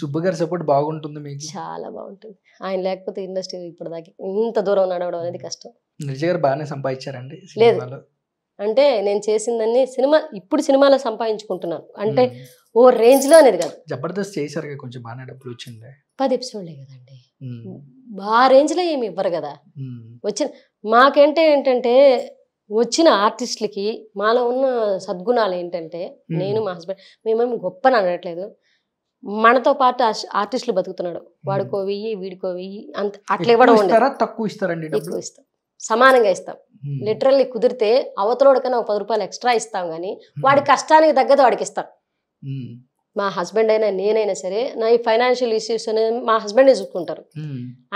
సుబ్బు గారి సపోర్ట్ బాగుంటుంది మీకు చాలా బాగుంటుంది ఆయన లేకపోతే ఇండస్ట్రీ ఇప్పటిదాకా ఇంత దూరం నడవడం అనేది కష్టం నిజ గారు బాగానే సంపాదించారండి లేదు అంటే నేను చేసిందని సినిమా ఇప్పుడు సినిమాలో సంపాదించుకుంటున్నాను అంటే ఓ రేంజ్ లో అనేది కాదు జబర్దస్త్ చేశారు కొంచెం బాగానే డబ్బులు వచ్చింది పది ఎపిసోడ్లే కదండి ఆ రేంజ్ లో ఏమి ఇవ్వరు కదా వచ్చిన మాకేంటే ఏంటంటే వచ్చిన ఆర్టిస్టులకి మాలో ఉన్న సద్గుణాలు ఏంటంటే నేను మా హస్బెండ్ మేమేమి గొప్పని అనట్లేదు మనతో పాటు ఆర్టిస్టులు బతుకుతున్నాడు వాడుకో వెయ్యి వీడికో వెయ్యి అంత అట్లా ఇవ్వడం తక్కువ ఇస్తారండి ఎక్కువ ఇస్తాం సమానంగా ఇస్తాం లిటరల్లీ కుదిరితే అవతలోడికైనా ఒక పది రూపాయలు ఎక్స్ట్రా ఇస్తాం కానీ వాడి కష్టానికి తగ్గదు వాడికి ఇస్తాం మా హస్బెండ్ అయినా నేనైనా సరే నా ఈ ఫైనాన్షియల్ ఇష్యూస్ అనేది మా హస్బెండే చూసుకుంటారు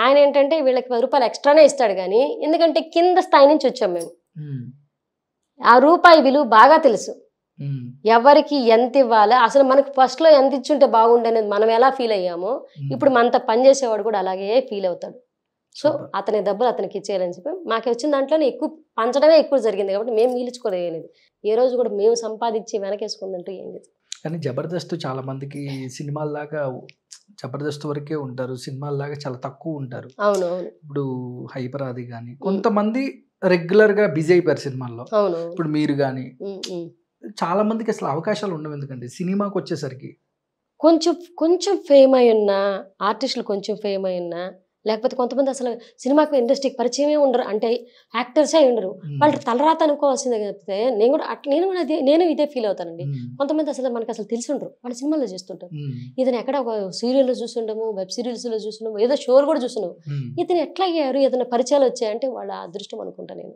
ఆయన ఏంటంటే వీళ్ళకి పది రూపాయలు ఎక్స్ట్రానే ఇస్తాడు కానీ ఎందుకంటే కింద స్థాయి నుంచి వచ్చాం మేము ఆ రూపాయి విలువ బాగా తెలుసు ఎవరికి ఎంత ఇవ్వాలి అసలు మనకు ఫస్ట్ లో ఎంత ఇచ్చుంటే బాగుండనేది మనం ఎలా ఫీల్ అయ్యామో ఇప్పుడు పని పనిచేసేవాడు కూడా అలాగే ఫీల్ అవుతాడు సో అతని దెబ్బలు అతనికి ఇచ్చేయాలని చెప్పి మాకు వచ్చిన దాంట్లోనే ఎక్కువ పంచడమే ఎక్కువ జరిగింది కాబట్టి మేము మీల్చుకోలేదు ఏ రోజు కూడా మేము సంపాదించి వెనకేసుకుందంటూ ఏం లేదు కానీ జబర్దస్త్ చాలా మందికి సినిమాల్లాగా జబర్దస్త్ వరకే ఉంటారు సినిమాల్లాగా చాలా తక్కువ ఉంటారు అవును ఇప్పుడు హైపరాది కానీ కొంతమంది రెగ్యులర్ గా బిజీ అయిపోయారు సినిమాల్లో ఇప్పుడు మీరు కానీ చాలా మందికి అసలు అవకాశాలు ఉండవు ఎందుకండి సినిమాకి వచ్చేసరికి కొంచెం కొంచెం ఫేమ్ అయి ఉన్న ఆర్టిస్టులు కొంచెం ఫేమ్ అయి ఉన్నా లేకపోతే కొంతమంది అసలు సినిమాకి ఇండస్ట్రీకి పరిచయమే ఉండరు అంటే యాక్టర్సే ఉండరు వాళ్ళు తలరాత అనుకోవాల్సిందే చెప్తే నేను కూడా అట్లా నేను కూడా అదే నేను ఇదే ఫీల్ అవుతానండి కొంతమంది అసలు మనకు అసలు తెలిసి ఉండరు వాళ్ళు సినిమాల్లో చూస్తుంటారు ఇతను ఎక్కడ ఒక సీరియల్లో చూసుండము వెబ్ సిరీస్లో చూసుండము ఏదో షోలు కూడా చూస్తున్నాము ఇతను ఎట్లా అయ్యారు ఏదైనా పరిచయాలు వచ్చాయంటే వాళ్ళ అదృష్టం అనుకుంటా నేను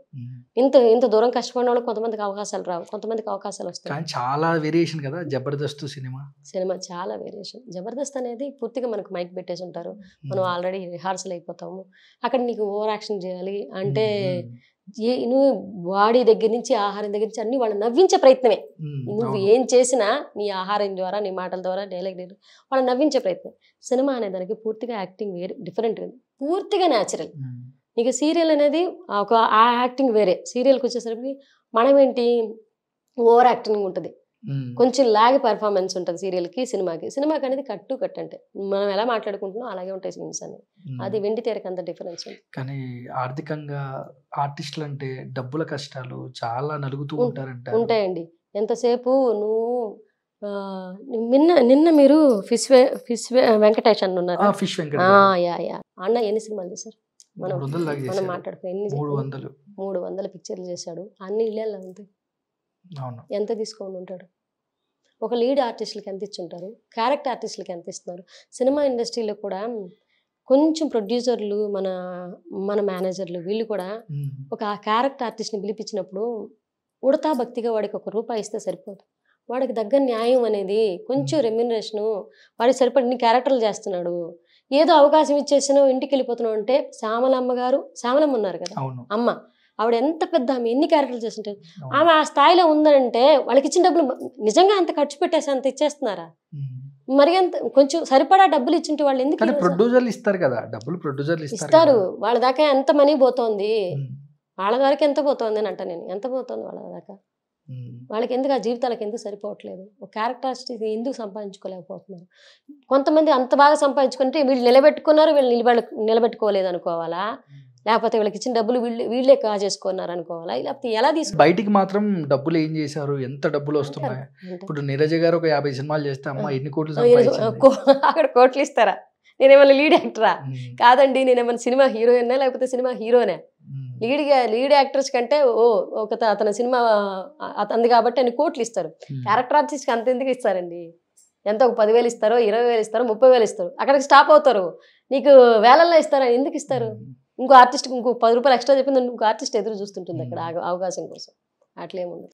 ఇంత ఇంత దూరం కష్టపడిన వాళ్ళు కొంతమందికి అవకాశాలు రావు కొంతమందికి అవకాశాలు వస్తాయి చాలా వేరియేషన్ కదా జబర్దస్త్ సినిమా సినిమా చాలా వేరియేషన్ జబర్దస్త్ అనేది పూర్తిగా మనకు మైక్ పెట్టేసి ఉంటారు మనం ఆల్రెడీ రిహార్స్ క్యాన్సిల్ అయిపోతాము అక్కడ నీకు ఓవర్ యాక్షన్ చేయాలి అంటే ఏ నువ్వు బాడీ దగ్గర నుంచి ఆహారం దగ్గర నుంచి అన్ని వాళ్ళు నవ్వించే ప్రయత్నమే నువ్వు ఏం చేసినా నీ ఆహారం ద్వారా నీ మాటల ద్వారా డైలాగ్ దగ్గర వాళ్ళు నవ్వించే ప్రయత్నం సినిమా అనే దానికి పూర్తిగా యాక్టింగ్ వేరే డిఫరెంట్ పూర్తిగా న్యాచురల్ నీకు సీరియల్ అనేది ఒక ఆ యాక్టింగ్ వేరే సీరియల్కి వచ్చేసరికి మనమేంటి ఓవర్ యాక్టింగ్ ఉంటుంది కొంచెం లాగ్ పర్ఫార్మెన్స్ ఉంటుంది సీరియల్కి సినిమాకి సినిమాకి అనేది కట్టు కట్ అంటే మనం ఎలా మాట్లాడుకుంటున్నాం అలాగే ఉంటాయి సీన్స్ అని అది వెండి తెరకు అంత డిఫరెన్స్ కానీ ఆర్థికంగా ఆర్టిస్టులు అంటే డబ్బుల కష్టాలు చాలా నలుగుతూ ఉంటారంట ఉంటాయండి ఎంతసేపు నువ్వు నిన్న నిన్న మీరు ఫిష్ ఫిష్ వెంకటేష్ అన్న ఉన్నారు ఫిష్ యా యా అన్న ఎన్ని సినిమాలు చేశారు మనం మనం మాట్లాడుకో ఎన్ని మూడు వందలు మూడు పిక్చర్లు చేశాడు అన్ని ఇళ్ళల్లో ఎంత తీసుకొని ఉంటాడు ఒక లీడ్ ఆర్టిస్టులకి ఎంత ఇచ్చుంటారు క్యారెక్టర్ ఆర్టిస్టులకి ఎంత ఇస్తున్నారు సినిమా ఇండస్ట్రీలో కూడా కొంచెం ప్రొడ్యూసర్లు మన మన మేనేజర్లు వీళ్ళు కూడా ఒక క్యారెక్టర్ ఆర్టిస్ట్ని పిలిపించినప్పుడు ఉడతా భక్తిగా వాడికి ఒక రూపాయి ఇస్తే సరిపోదు వాడికి దగ్గర న్యాయం అనేది కొంచెం రెమ్యునరేషను వాడికి సరిపడిన క్యారెక్టర్లు చేస్తున్నాడు ఏదో అవకాశం ఇచ్చేసినావు ఇంటికి వెళ్ళిపోతున్నావు అంటే శ్యామలమ్మ గారు శ్యామలమ్మ ఉన్నారు కదా అమ్మ ఆవిడ ఎంత పెద్ద ఆమె ఎన్ని క్యారెక్టర్లు చేస్తుంటారు ఆమె ఆ స్థాయిలో ఉందంటే వాళ్ళకి ఇచ్చిన డబ్బులు నిజంగా అంత ఖర్చు పెట్టేసి అంత ఇచ్చేస్తున్నారా మరి అంత కొంచెం సరిపడా డబ్బులు ఇచ్చింటే వాళ్ళు ఎందుకు ప్రొడ్యూసర్లు ఇస్తారు కదా డబ్బులు ప్రొడ్యూసర్లు ఇస్తారు వాళ్ళ దాకా ఎంత మనీ పోతోంది వాళ్ళ వరకు ఎంత పోతోంది అని అంట నేను ఎంత పోతోంది వాళ్ళ దాకా వాళ్ళకి ఎందుకు ఆ జీవితాలకు ఎందుకు సరిపోవట్లేదు ఒక క్యారెక్టరిస్టిక్ ఎందుకు సంపాదించుకోలేకపోతున్నారు కొంతమంది అంత బాగా సంపాదించుకుంటే వీళ్ళు నిలబెట్టుకున్నారు వీళ్ళు నిలబె నిలబెట్టుకోలేదు అనుకోవాలా లేకపోతే వీళ్ళకి ఇచ్చిన డబ్బులు వీళ్ళు వీళ్ళే చేసుకున్నారు అనుకోవాలా లేకపోతే ఎలా తీసుకు బయటికి మాత్రం డబ్బులు ఏం చేశారు ఎంత డబ్బులు వస్తున్నాయి ఇప్పుడు నీరజ గారు ఒక యాభై సినిమాలు చేస్తే అమ్మ ఎన్ని కోట్లు అక్కడ కోట్లు ఇస్తారా నేనేమైనా లీడ్ యాక్టరా కాదండి నేనేమైనా సినిమా హీరోయిన్ లేకపోతే సినిమా హీరోనే లీడ్గా లీడ్ యాక్టర్స్ కంటే ఓ ఒక అతని సినిమా అతంది కాబట్టి అని కోట్లు ఇస్తారు క్యారెక్టర్ ఆర్టిస్ట్కి అంత ఎందుకు ఇస్తారండి ఎంత ఒక పదివేలు ఇస్తారో ఇరవై వేలు ఇస్తారో ముప్పై వేలు ఇస్తారు అక్కడికి స్టాప్ అవుతారు నీకు వేలల్లో ఇస్తారా ఎందుకు ఇస్తారు ఇంకో ఆర్టిస్ట్ ఇంకో పది రూపాయలు ఎక్స్ట్రా చెప్పింది ఇంకో ఆర్టిస్ట్ ఎదురు చూస్తుంటుంది అక్కడ అవకాశం కోసం అట్లేముండదు